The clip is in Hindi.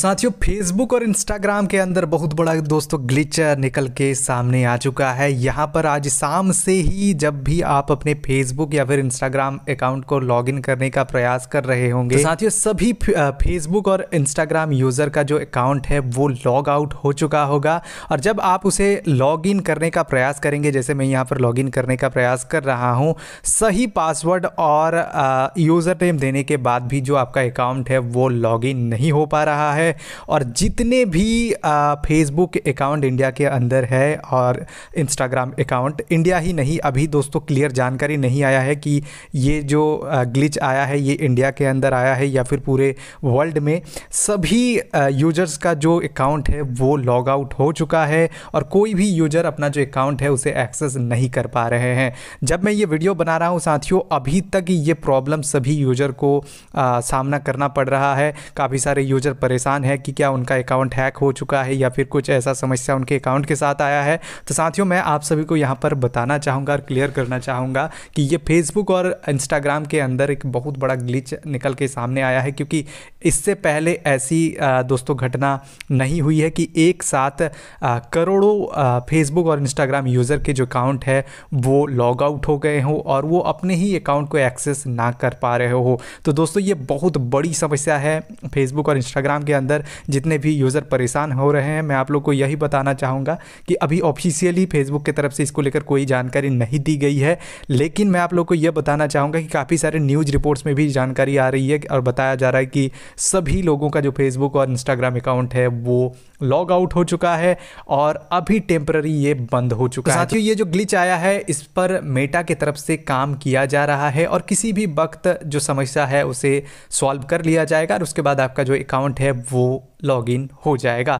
साथियों फेसबुक और इंस्टाग्राम के अंदर बहुत बड़ा दोस्तों ग्लिच निकल के सामने आ चुका है यहाँ पर आज शाम से ही जब भी आप अपने फेसबुक या फिर इंस्टाग्राम अकाउंट को लॉगिन करने का प्रयास कर रहे होंगे तो साथियों सभी फेसबुक और इंस्टाग्राम यूज़र का जो अकाउंट है वो लॉग आउट हो चुका होगा और जब आप उसे लॉग इन करने का प्रयास करेंगे जैसे मैं यहाँ पर लॉग इन करने का प्रयास कर रहा हूँ सही पासवर्ड और यूज़र नेम देने के बाद भी जो आपका अकाउंट है वो लॉग इन नहीं हो पा रहा है है और जितने भी फेसबुक अकाउंट इंडिया के अंदर है और इंस्टाग्राम अकाउंट इंडिया ही नहीं अभी दोस्तों क्लियर जानकारी नहीं आया है कि ये जो ग्लिच आया है ये इंडिया के अंदर आया है या फिर पूरे वर्ल्ड में सभी यूजर्स का जो अकाउंट है वो लॉग आउट हो चुका है और कोई भी यूजर अपना जो अकाउंट है उसे एक्सेस नहीं कर पा रहे हैं जब मैं ये वीडियो बना रहा हूँ साथियों अभी तक ये प्रॉब्लम सभी यूजर को आ, सामना करना पड़ रहा है काफ़ी सारे यूजर परेशान नुकसान है कि क्या उनका अकाउंट हैक हो चुका है या फिर कुछ ऐसा समस्या उनके अकाउंट के साथ आया है तो साथियों मैं आप सभी को यहाँ पर बताना चाहूँगा और क्लियर करना चाहूँगा कि ये फेसबुक और इंस्टाग्राम के अंदर एक बहुत बड़ा ग्लिच निकल के सामने आया है क्योंकि इससे पहले ऐसी दोस्तों घटना नहीं हुई है कि एक साथ करोड़ों फेसबुक और इंस्टाग्राम यूज़र के जो अकाउंट है वो लॉग आउट हो गए हों और वो अपने ही अकाउंट को एक्सेस ना कर पा रहे हो तो दोस्तों ये बहुत बड़ी समस्या है फेसबुक और इंस्टाग्राम के अंदर अंदर जितने भी यूज़र परेशान हो रहे हैं मैं आप लोग को यही बताना चाहूँगा कि अभी ऑफिशियली फेसबुक की तरफ से इसको लेकर कोई जानकारी नहीं दी गई है लेकिन मैं आप लोग को यह बताना चाहूँगा कि काफ़ी सारे न्यूज़ रिपोर्ट्स में भी जानकारी आ रही है और बताया जा रहा है कि सभी लोगों का जो फेसबुक और इंस्टाग्राम अकाउंट है वो लॉग आउट हो चुका है और अभी टेम्प्ररी ये बंद हो चुका तो है साथियों ये जो ग्लिच आया है इस पर मेटा की तरफ से काम किया जा रहा है और किसी भी वक्त जो समस्या है उसे सॉल्व कर लिया जाएगा और उसके बाद आपका जो अकाउंट है वो वो लॉगिन हो जाएगा